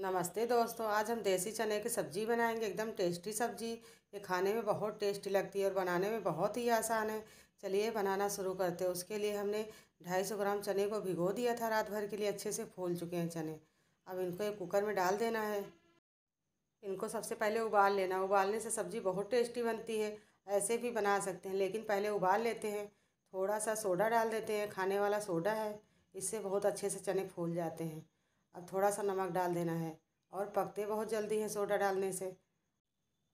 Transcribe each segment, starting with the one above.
नमस्ते दोस्तों आज हम देसी चने की सब्ज़ी बनाएंगे एकदम टेस्टी सब्ज़ी ये खाने में बहुत टेस्टी लगती है और बनाने में बहुत ही आसान है चलिए बनाना शुरू करते हैं उसके लिए हमने 250 ग्राम चने को भिगो दिया था रात भर के लिए अच्छे से फूल चुके हैं चने अब इनको एक कुकर में डाल देना है इनको सबसे पहले उबाल लेना उबालने से सब्ज़ी बहुत टेस्टी बनती है ऐसे भी बना सकते हैं लेकिन पहले उबाल लेते हैं थोड़ा सा सोडा डाल देते हैं खाने वाला सोडा है इससे बहुत अच्छे से चने फूल जाते हैं अब थोड़ा सा नमक डाल देना है और पकते बहुत जल्दी हैं सोडा डालने से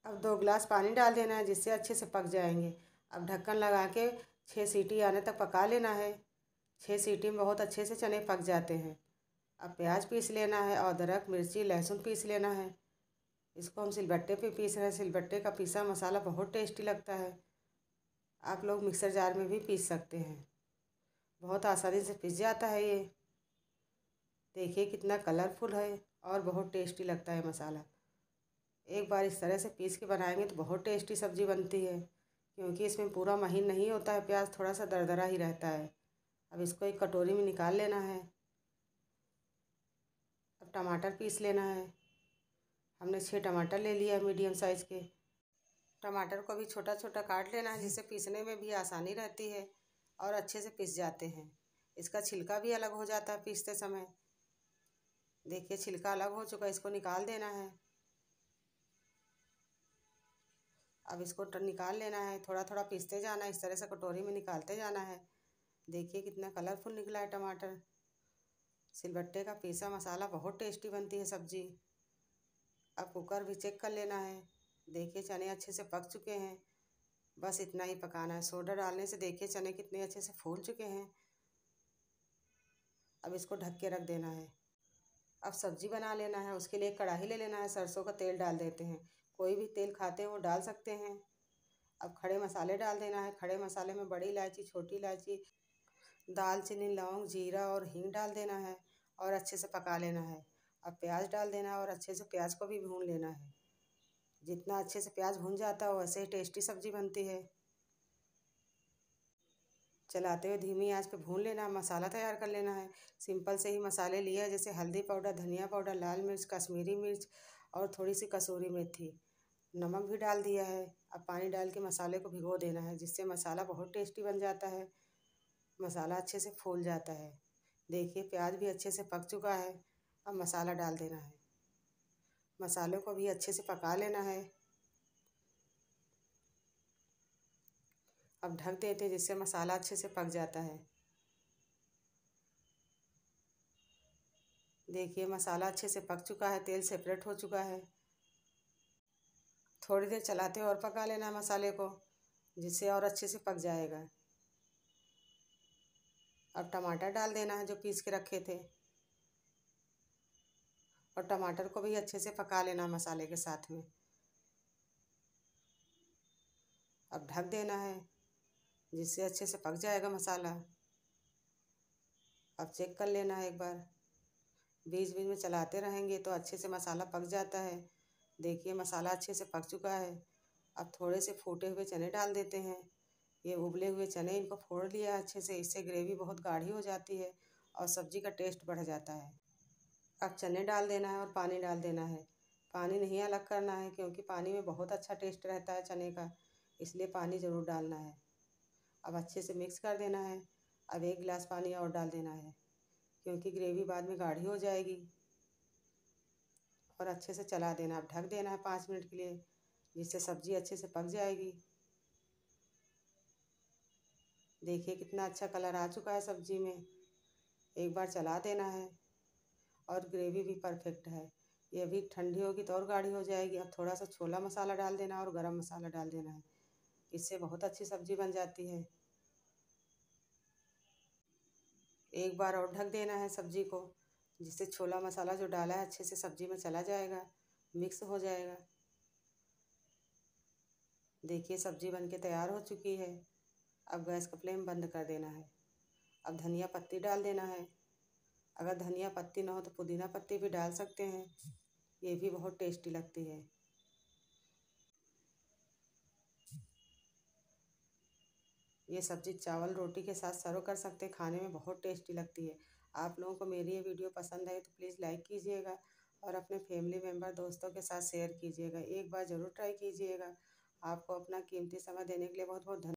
अब दो गिलास पानी डाल देना है जिससे अच्छे से पक जाएंगे अब ढक्कन लगा के छः सीटी आने तक पका लेना है छः सीटी में बहुत अच्छे से चने पक जाते हैं अब प्याज पीस लेना है अदरक मिर्ची लहसुन पीस लेना है इसको हम सिलबट्टे पे पीस रहे हैं सिलबट्टे का पीसा मसाला बहुत टेस्टी लगता है आप लोग मिक्सर जार में भी पीस सकते हैं बहुत आसानी से पीस जाता है ये देखिए कितना कलरफुल है और बहुत टेस्टी लगता है मसाला एक बार इस तरह से पीस के बनाएंगे तो बहुत टेस्टी सब्ज़ी बनती है क्योंकि इसमें पूरा महीन नहीं होता है प्याज थोड़ा सा दरदरा ही रहता है अब इसको एक कटोरी में निकाल लेना है अब टमाटर पीस लेना है हमने छः टमाटर ले लिया मीडियम साइज़ के टमाटर को भी छोटा छोटा काट लेना है जिससे पीसने में भी आसानी रहती है और अच्छे से पीस जाते हैं इसका छिलका भी अलग हो जाता है पीसते समय देखिए छिलका अलग हो चुका है इसको निकाल देना है अब इसको निकाल लेना है थोड़ा थोड़ा पीसते जाना है इस तरह से कटोरी में निकालते जाना है देखिए कितना कलरफुल निकला है टमाटर सिलबट्टे का पीसा मसाला बहुत टेस्टी बनती है सब्जी अब कुकर भी चेक कर लेना है देखिए चने अच्छे से पक चुके हैं बस इतना ही पकाना है सोडा डालने से देखिए चने कितने अच्छे से फूल चुके हैं अब इसको ढक के रख देना है अब सब्जी बना लेना है उसके लिए कढ़ाई ले लेना है सरसों का तेल डाल देते हैं कोई भी तेल खाते हैं वो डाल सकते हैं अब खड़े मसाले डाल देना है खड़े मसाले में बड़ी इलायची छोटी इलायची दालचीनी लौंग जीरा और हींग डाल देना है और अच्छे से पका लेना है अब प्याज डाल देना है और अच्छे से प्याज को भी भून लेना है जितना अच्छे से प्याज भून जाता है वैसे ही टेस्टी सब्ज़ी बनती है चलाते हुए धीमी आंच पे भून लेना मसाला तैयार कर लेना है सिंपल से ही मसाले हैं जैसे हल्दी पाउडर धनिया पाउडर लाल मिर्च कश्मीरी मिर्च और थोड़ी सी कसूरी मेथी नमक भी डाल दिया है अब पानी डाल के मसाले को भिगो देना है जिससे मसाला बहुत टेस्टी बन जाता है मसाला अच्छे से फूल जाता है देखिए प्याज भी अच्छे से पक चुका है अब मसाला डाल देना है मसालों को भी अच्छे से पका लेना है अब ढक देते हैं जिससे मसाला अच्छे से पक जाता है देखिए मसाला अच्छे से पक चुका है तेल सेपरेट हो चुका है थोड़ी देर चलाते और पका लेना है मसाले को जिससे और अच्छे से पक जाएगा अब टमाटर डाल देना है जो पीस के रखे थे और टमाटर को भी अच्छे से पका लेना मसाले के साथ में अब ढक देना है जिससे अच्छे से पक जाएगा मसाला अब चेक कर लेना है एक बार बीच बीच में चलाते रहेंगे तो अच्छे से मसाला पक जाता है देखिए मसाला अच्छे से पक चुका है अब थोड़े से फूटे हुए चने डाल देते हैं ये उबले हुए चने इनको फोड़ लिया अच्छे से इससे ग्रेवी बहुत गाढ़ी हो जाती है और सब्जी का टेस्ट बढ़ जाता है अब चने डाल देना है और पानी डाल देना है पानी नहीं अलग करना है क्योंकि पानी में बहुत अच्छा टेस्ट रहता है चने का इसलिए पानी ज़रूर डालना है अब अच्छे से मिक्स कर देना है अब एक गिलास पानी और डाल देना है क्योंकि ग्रेवी बाद में गाढ़ी हो जाएगी और अच्छे से चला देना अब ढक देना है पाँच मिनट के लिए जिससे सब्ज़ी अच्छे से पक जाएगी देखिए कितना अच्छा कलर आ चुका है सब्ज़ी में एक बार चला देना है और ग्रेवी भी परफेक्ट है ये अभी ठंडी होगी तो और गाढ़ी हो जाएगी अब थोड़ा सा छोला मसाला डाल देना और गरम मसाला डाल देना है इससे बहुत अच्छी सब्ज़ी बन जाती है एक बार और ढक देना है सब्ज़ी को जिससे छोला मसाला जो डाला है अच्छे से सब्ज़ी में चला जाएगा मिक्स हो जाएगा देखिए सब्ज़ी बन के तैयार हो चुकी है अब गैस का फ्लेम बंद कर देना है अब धनिया पत्ती डाल देना है अगर धनिया पत्ती ना हो तो पुदीना पत्ती भी डाल सकते हैं ये भी बहुत टेस्टी लगती है ये सब्जी चावल रोटी के साथ सर्व कर सकते हैं खाने में बहुत टेस्टी लगती है आप लोगों को मेरी ये वीडियो पसंद आई तो प्लीज़ लाइक कीजिएगा और अपने फैमिली मेम्बर दोस्तों के साथ शेयर कीजिएगा एक बार ज़रूर ट्राई कीजिएगा आपको अपना कीमती समय देने के लिए बहुत बहुत धन्यवाद